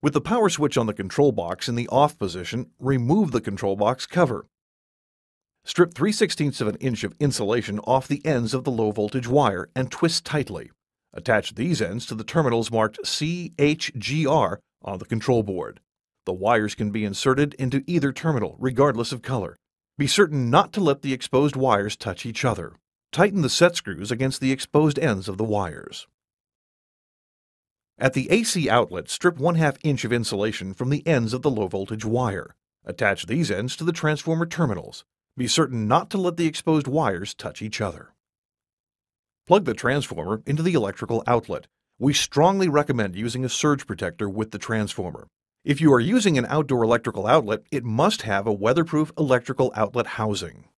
With the power switch on the control box in the off position, remove the control box cover. Strip 3 16 of an inch of insulation off the ends of the low voltage wire and twist tightly. Attach these ends to the terminals marked CHGR on the control board. The wires can be inserted into either terminal, regardless of color. Be certain not to let the exposed wires touch each other. Tighten the set screws against the exposed ends of the wires. At the AC outlet, strip 1 2 inch of insulation from the ends of the low voltage wire. Attach these ends to the transformer terminals. Be certain not to let the exposed wires touch each other. Plug the transformer into the electrical outlet. We strongly recommend using a surge protector with the transformer. If you are using an outdoor electrical outlet, it must have a weatherproof electrical outlet housing.